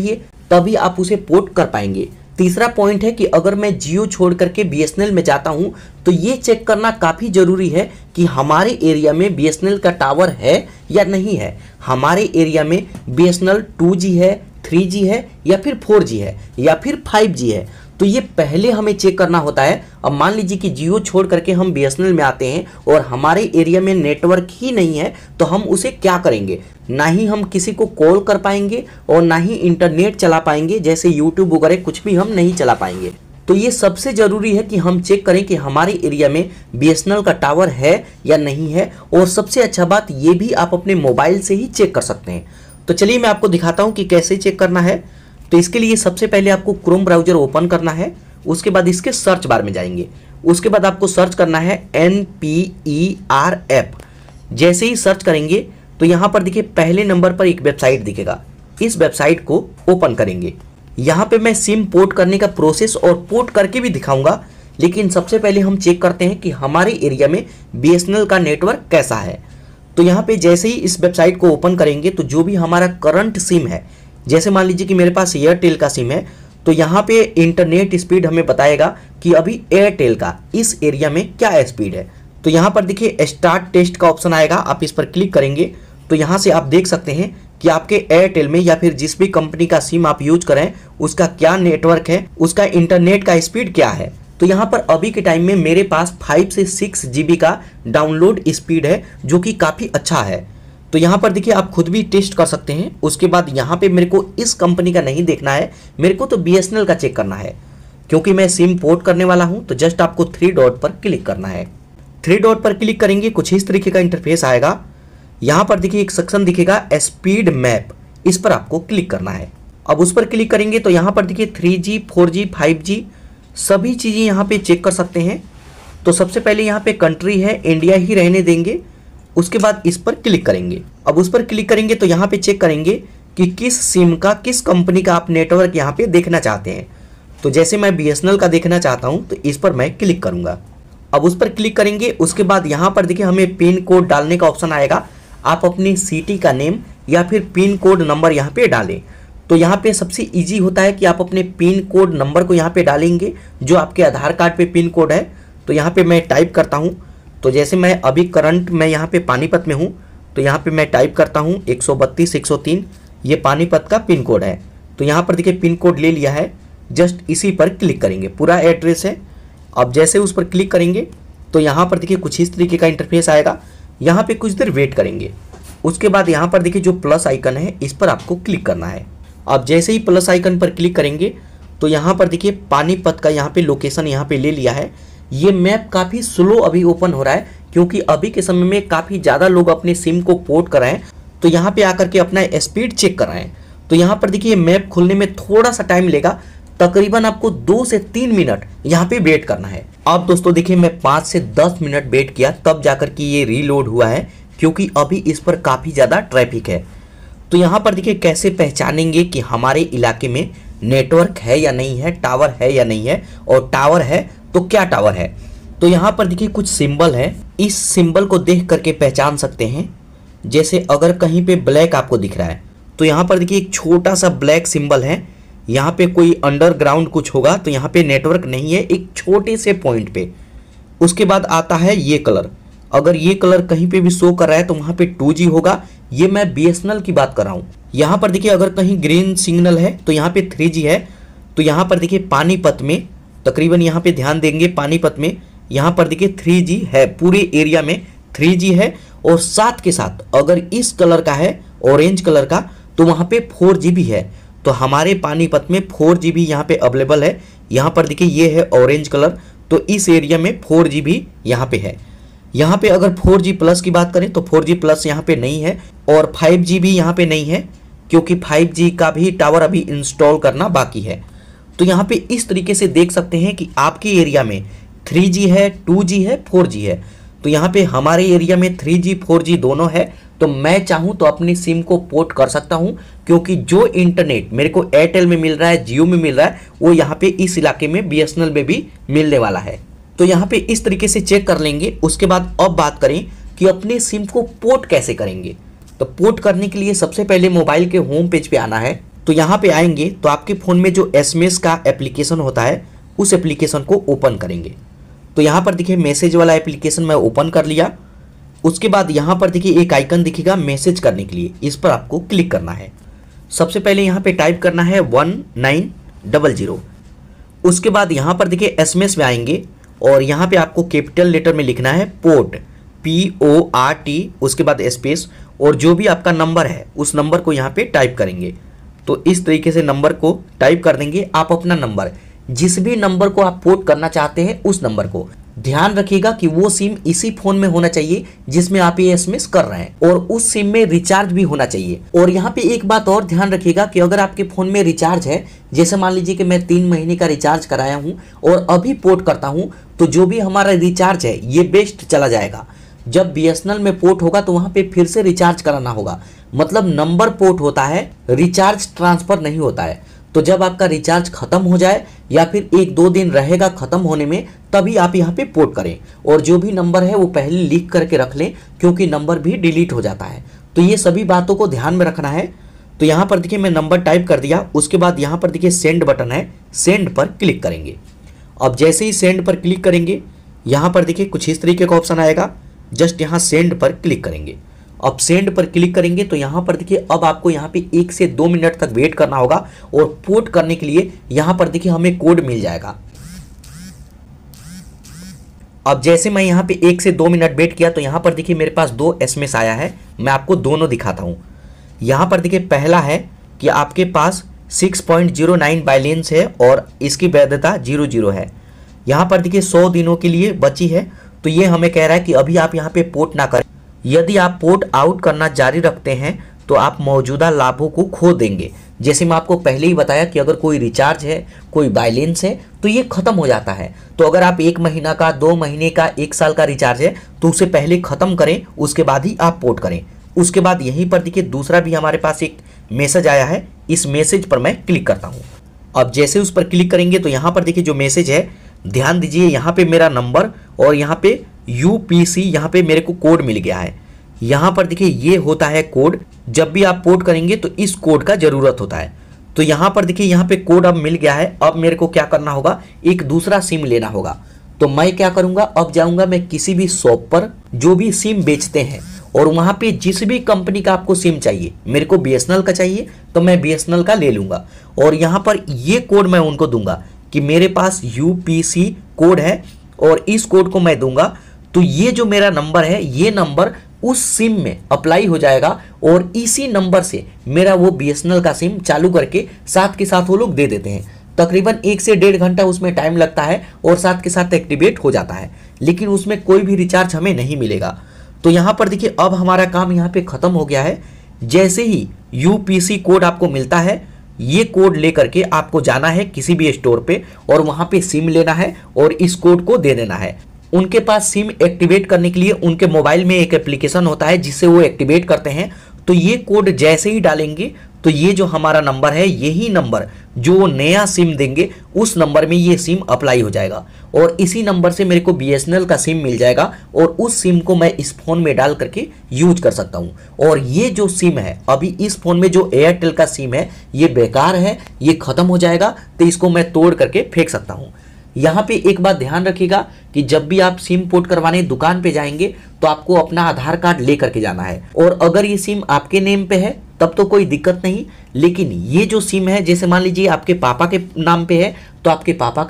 चाहिए तभी आप उसे पोर्ट कर पाएंगे तीसरा पॉइंट है कि अगर मैं जियो छोड़ करके बी में जाता हूँ तो ये चेक करना काफ़ी ज़रूरी है कि हमारे एरिया में बी का टावर है या नहीं है हमारे एरिया में बी एस है 3G है या फिर 4G है या फिर 5G है तो ये पहले हमें चेक करना होता है अब मान लीजिए कि जियो छोड़ करके हम बी में आते हैं और हमारे एरिया में नेटवर्क ही नहीं है तो हम उसे क्या करेंगे ना ही हम किसी को कॉल कर पाएंगे और ना ही इंटरनेट चला पाएंगे जैसे यूट्यूब वगैरह कुछ भी हम नहीं चला पाएंगे तो ये सबसे ज़रूरी है कि हम चेक करें कि हमारे एरिया में बी का टावर है या नहीं है और सबसे अच्छा बात ये भी आप अपने मोबाइल से ही चेक कर सकते हैं तो चलिए मैं आपको दिखाता हूँ कि कैसे चेक करना है तो इसके लिए सबसे पहले आपको क्रोम ब्राउजर ओपन करना है उसके बाद इसके सर्च बार में जाएंगे उसके बाद आपको सर्च करना है N P E R app जैसे ही सर्च करेंगे तो यहाँ पर देखिए पहले नंबर पर एक वेबसाइट दिखेगा इस वेबसाइट को ओपन करेंगे यहाँ पे मैं सिम पोर्ट करने का प्रोसेस और पोर्ट करके भी दिखाऊंगा लेकिन सबसे पहले हम चेक करते हैं कि हमारे एरिया में बी का नेटवर्क कैसा है तो यहाँ पे जैसे ही इस वेबसाइट को ओपन करेंगे तो जो भी हमारा करंट सिम है जैसे मान लीजिए कि मेरे पास एयरटेल का सिम है तो यहाँ पे इंटरनेट स्पीड हमें बताएगा कि अभी एयरटेल का इस एरिया में क्या स्पीड है तो यहाँ पर देखिए स्टार्ट टेस्ट का ऑप्शन आएगा आप इस पर क्लिक करेंगे तो यहाँ से आप देख सकते हैं कि आपके एयरटेल में या फिर जिस भी कंपनी का सिम आप यूज करें उसका क्या नेटवर्क है उसका इंटरनेट का स्पीड क्या है तो यहाँ पर अभी के टाइम में मेरे पास 5 से 6 जीबी का डाउनलोड स्पीड है जो कि काफ़ी अच्छा है तो यहाँ पर देखिए आप खुद भी टेस्ट कर सकते हैं उसके बाद यहाँ पे मेरे को इस कंपनी का नहीं देखना है मेरे को तो बी का चेक करना है क्योंकि मैं सिम पोर्ट करने वाला हूँ तो जस्ट आपको थ्री डॉट पर क्लिक करना है थ्री डॉट पर क्लिक करेंगे कुछ इस तरीके का इंटरफेस आएगा यहाँ पर देखिए एक सेक्शन दिखेगा स्पीड मैप इस पर आपको क्लिक करना है अब उस पर क्लिक करेंगे तो यहाँ पर देखिए three G four G five G सभी चीज़ें यहाँ पर चेक कर सकते हैं तो सबसे पहले यहाँ पर कंट्री है इंडिया ही रहने देंगे उसके बाद इस पर क्लिक करेंगे अब उस पर क्लिक करेंगे तो यहाँ पे चेक करेंगे कि किस सिम का किस कंपनी का आप नेटवर्क यहाँ पे देखना चाहते हैं तो जैसे मैं बी का देखना चाहता हूँ तो इस पर मैं क्लिक करूँगा अब उस पर क्लिक करेंगे उसके बाद यहाँ पर देखिए हमें पिन कोड डालने का ऑप्शन आएगा आप अपनी सिटी का नेम या फिर पिन कोड नंबर यहाँ पे डालें तो यहाँ पे सबसे इजी होता है कि आप अपने पिन कोड नंबर को यहाँ पे डालेंगे जो आपके आधार कार्ड पे पिन कोड है तो यहाँ पे मैं टाइप करता हूँ तो जैसे मैं अभी करंट मैं यहाँ पे पानीपत में हूँ तो यहाँ पे मैं टाइप करता हूँ एक सौ ये पानीपत का पिन कोड है तो यहाँ पर देखिए पिन कोड ले लिया है जस्ट इसी पर क्लिक करेंगे पूरा एड्रेस है अब जैसे उस पर क्लिक करेंगे तो यहाँ पर देखिए कुछ इस तरीके का इंटरफेस आएगा यहाँ पर कुछ देर वेट करेंगे उसके बाद यहाँ पर देखिए जो प्लस आइकन है इस पर आपको क्लिक करना है आप जैसे ही प्लस आइकन पर क्लिक करेंगे तो यहाँ पर देखिए पानीपत का यहाँ पे लोकेशन यहाँ पे ले लिया है ये मैप काफ़ी स्लो अभी ओपन हो रहा है क्योंकि अभी के समय में काफ़ी ज़्यादा लोग अपने सिम को पोर्ट कराएं तो यहाँ पे आकर के अपना स्पीड चेक कराएं तो यहाँ पर देखिए मैप खुलने में थोड़ा सा टाइम लेगा तकरीबन आपको दो से तीन मिनट यहाँ पे वेट करना है अब दोस्तों देखिए मैं पाँच से दस मिनट वेट किया तब जाकर के ये रीलोड हुआ है क्योंकि अभी इस पर काफ़ी ज़्यादा ट्रैफिक है तो यहाँ पर देखिए कैसे पहचानेंगे कि हमारे इलाके में नेटवर्क है या नहीं है टावर है या नहीं है और टावर है तो क्या टावर है तो यहाँ पर देखिए कुछ सिंबल है इस सिंबल को देख करके पहचान सकते हैं जैसे अगर कहीं पे ब्लैक आपको दिख रहा है तो यहाँ पर देखिए एक छोटा सा ब्लैक सिंबल है यहाँ पे कोई अंडरग्राउंड कुछ होगा तो यहाँ पे नेटवर्क नहीं है एक छोटे से पॉइंट पे उसके बाद आता है ये कलर अगर ये कलर कहीं पे भी शो कर रहा है तो वहाँ पे 2G होगा ये मैं बी की बात कर रहा हूँ यहाँ पर देखिए अगर कहीं ग्रीन सिग्नल है तो यहाँ पे 3G है तो यहाँ पर देखिए पानीपत में तकरीबन यहाँ पे ध्यान देंगे पानीपत में यहाँ पर देखिए थ्री जी है पूरे एरिया में थ्री जी है और साथ के साथ अगर इस कलर का है ऑरेंज कलर का तो वहाँ पे फोर जी भी है तो हमारे पानीपत में फोर जी भी यहाँ पे अवेलेबल है यहाँ पर देखिए ये है ऑरेंज कलर तो इस एरिया में फोर जी भी यहाँ पे है यहाँ पे अगर फोर जी प्लस की बात करें तो फोर जी प्लस यहाँ पे नहीं है और फाइव जी भी यहाँ पे नहीं है क्योंकि फाइव जी का भी टावर अभी इंस्टॉल करना बाकी है तो यहाँ पे इस तरीके से देख सकते हैं कि आपके एरिया में 3G है 2G है 4G है तो यहाँ पे हमारे एरिया में 3G 4G दोनों है तो मैं चाहूँ तो अपनी सिम को पोर्ट कर सकता हूँ क्योंकि जो इंटरनेट मेरे को एयरटेल में मिल रहा है जियो में मिल रहा है वो यहाँ पे इस इलाके में बी में भी मिलने वाला है तो यहाँ पे इस तरीके से चेक कर लेंगे उसके बाद अब बात करें कि अपने सिम को पोर्ट कैसे करेंगे तो पोर्ट करने के लिए सबसे पहले मोबाइल के होम पेज पे आना है तो यहाँ पे आएंगे तो आपके फ़ोन में जो एस का एप्लीकेशन होता है उस एप्लीकेशन को ओपन करेंगे तो यहाँ पर देखिए मैसेज वाला एप्लीकेशन मैं ओपन कर लिया उसके बाद यहाँ पर देखिए एक आइकन दिखेगा मैसेज करने के लिए इस पर आपको क्लिक करना है सबसे पहले यहाँ पे टाइप करना है वन नाइन डबल ज़ीरो उसके बाद यहाँ पर देखिए एस में आएंगे और यहाँ पे आपको कैपिटल लेटर में लिखना है port P O R T उसके बाद स्पेस और जो भी आपका नंबर है उस नंबर को यहाँ पे टाइप करेंगे तो इस तरीके से नंबर को टाइप कर देंगे आप अपना नंबर जिस भी नंबर को आप पोर्ट करना चाहते हैं उस नंबर को ध्यान रखिएगा कि वो सिम इसी फोन में होना चाहिए जिसमें आप ये एस कर रहे हैं और उस सिम में रिचार्ज भी होना चाहिए और यहाँ पे एक बात और ध्यान रखिएगा कि अगर आपके फोन में रिचार्ज है जैसे मान लीजिए कि मैं तीन महीने का रिचार्ज कराया हूँ और अभी पोर्ट करता हूँ तो जो भी हमारा रिचार्ज है ये बेस्ट चला जाएगा जब बी में पोर्ट होगा तो वहाँ पे फिर से रिचार्ज कराना होगा मतलब नंबर पोर्ट होता है रिचार्ज ट्रांसफ़र नहीं होता है तो जब आपका रिचार्ज खत्म हो जाए या फिर एक दो दिन रहेगा खत्म होने में तभी आप यहाँ पे पोर्ट करें और जो भी नंबर है वो पहले लिख करके रख लें क्योंकि नंबर भी डिलीट हो जाता है तो ये सभी बातों को ध्यान में रखना है तो यहाँ पर देखिए मैं नंबर टाइप कर दिया उसके बाद यहाँ पर देखिए सेंड बटन है सेंड पर क्लिक करेंगे अब जैसे ही सेंड पर क्लिक करेंगे यहाँ पर देखिए कुछ इस तरीके का ऑप्शन आएगा जस्ट यहाँ सेंड पर क्लिक करेंगे अब सेंड पर क्लिक करेंगे तो यहाँ पर देखिए अब आपको यहाँ पे एक से दो मिनट तक वेट करना होगा और पोर्ट करने के लिए यहाँ पर देखिए हमें कोड मिल जाएगा अब जैसे मैं यहाँ पे एक से दो मिनट वेट किया तो यहाँ पर देखिए मेरे पास दो एस आया है मैं आपको दोनों दिखाता हूँ यहाँ पर देखिए पहला है कि आपके पास 6.09 बैलेंस है और इसकी वैधता जीरो जीरो है यहाँ पर देखिए 100 दिनों के लिए बची है तो ये हमें कह रहा है कि अभी आप यहाँ पे पोर्ट ना करें यदि आप पोर्ट आउट करना जारी रखते हैं तो आप मौजूदा लाभों को खो देंगे जैसे मैं आपको पहले ही बताया कि अगर कोई रिचार्ज है कोई बैलेंस है तो ये ख़त्म हो जाता है तो अगर आप एक महीना का दो महीने का एक साल का रिचार्ज है तो उसे पहले ख़त्म करें उसके बाद ही आप पोर्ट करें उसके बाद यहीं पर देखिए दूसरा भी हमारे पास एक मैसेज आया है इस मैसेज पर मैं क्लिक करता हूँ अब जैसे उस पर क्लिक करेंगे तो यहाँ पर देखिए जो मैसेज है ध्यान दीजिए यहाँ पे मेरा नंबर और यहाँ पे यू पी सी यहाँ पे मेरे को कोड मिल गया है यहाँ पर देखिए ये होता है कोड जब भी आप पोर्ट करेंगे तो इस कोड का ज़रूरत होता है तो यहाँ पर देखिए यहाँ पे कोड अब मिल गया है अब मेरे को क्या करना होगा एक दूसरा सिम लेना होगा तो मैं क्या करूँगा अब जाऊँगा मैं किसी भी शॉप पर जो भी सिम बेचते हैं और वहाँ पे जिस भी कंपनी का आपको सिम चाहिए मेरे को बी का चाहिए तो मैं बी का ले लूँगा और यहाँ पर ये कोड मैं उनको दूंगा कि मेरे पास यू कोड है और इस कोड को मैं दूंगा तो ये जो मेरा नंबर है ये नंबर उस सिम में अप्लाई हो जाएगा और इसी नंबर से मेरा वो बी का सिम चालू करके साथ के साथ वो लोग दे देते हैं तकरीबन एक से डेढ़ घंटा उसमें टाइम लगता है और साथ के साथ एक्टिवेट हो जाता है लेकिन उसमें कोई भी रिचार्ज हमें नहीं मिलेगा तो यहाँ पर देखिए अब हमारा काम यहाँ पे ख़त्म हो गया है जैसे ही यू कोड आपको मिलता है ये कोड लेकर के आपको जाना है किसी भी स्टोर पे और वहां पे सिम लेना है और इस कोड को दे देना है उनके पास सिम एक्टिवेट करने के लिए उनके मोबाइल में एक एप्लीकेशन होता है जिससे वो एक्टिवेट करते हैं तो ये कोड जैसे ही डालेंगे तो ये जो हमारा नंबर है यही नंबर जो नया सिम देंगे उस नंबर में ये सिम अप्लाई हो जाएगा और इसी नंबर से मेरे को बी का सिम मिल जाएगा और उस सिम को मैं इस फ़ोन में डाल करके यूज कर सकता हूँ और ये जो सिम है अभी इस फ़ोन में जो एयरटेल का सिम है ये बेकार है ये ख़त्म हो जाएगा तो इसको मैं तोड़ करके फेंक सकता हूँ यहाँ पे एक बात ध्यान रखिएगा कि जब भी आप सिम पोर्ट करवाने दुकान पे जाएंगे तो आपको अपना आधार कार्ड ले के जाना है और अगर ये सिम आपके नेम पे है तब तो कोई दिक्कत नहीं लेकिन ये जो सिम है जैसे मान लीजिए आपके पापा के नाम पे है तो आपके पापा का